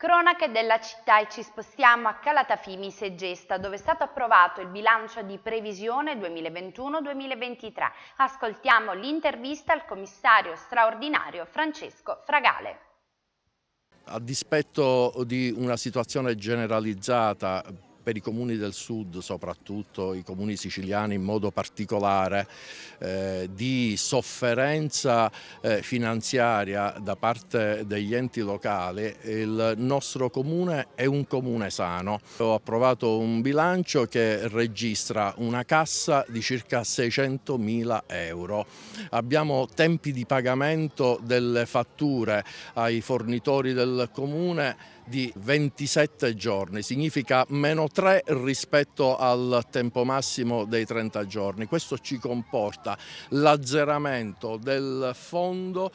Cronache della città e ci spostiamo a Calatafimi Segesta dove è stato approvato il bilancio di previsione 2021-2023. Ascoltiamo l'intervista al commissario straordinario Francesco Fragale a dispetto di una situazione generalizzata per i comuni del sud, soprattutto i comuni siciliani in modo particolare, eh, di sofferenza eh, finanziaria da parte degli enti locali, il nostro comune è un comune sano. Ho approvato un bilancio che registra una cassa di circa 600 mila euro. Abbiamo tempi di pagamento delle fatture ai fornitori del comune di 27 giorni, significa meno 3 rispetto al tempo massimo dei 30 giorni. Questo ci comporta l'azzeramento del fondo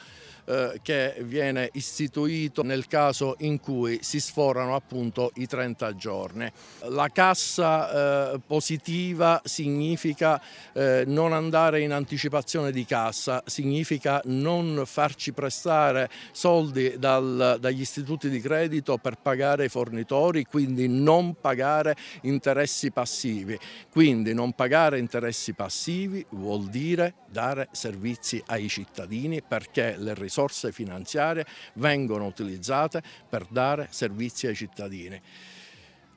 eh, che viene istituito nel caso in cui si sforano appunto i 30 giorni. La cassa eh, positiva significa eh, non andare in anticipazione di cassa, significa non farci prestare soldi dal, dagli istituti di credito per pagare i fornitori, quindi non pagare interessi passivi. Quindi non pagare interessi passivi vuol dire dare servizi ai cittadini perché le risorse finanziarie vengono utilizzate per dare servizi ai cittadini.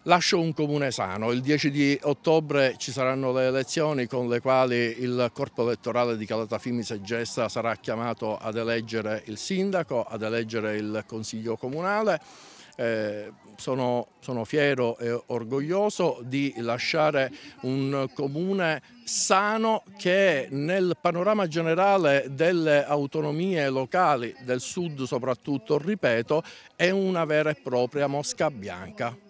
Lascio un comune sano, il 10 di ottobre ci saranno le elezioni con le quali il corpo elettorale di Calatafimi Segesta sarà chiamato ad eleggere il sindaco, ad eleggere il consiglio comunale. Eh, sono, sono, fiero e orgoglioso di lasciare un comune sano che nel panorama generale delle autonomie locali del sud soprattutto, ripeto, è una vera e propria mosca bianca.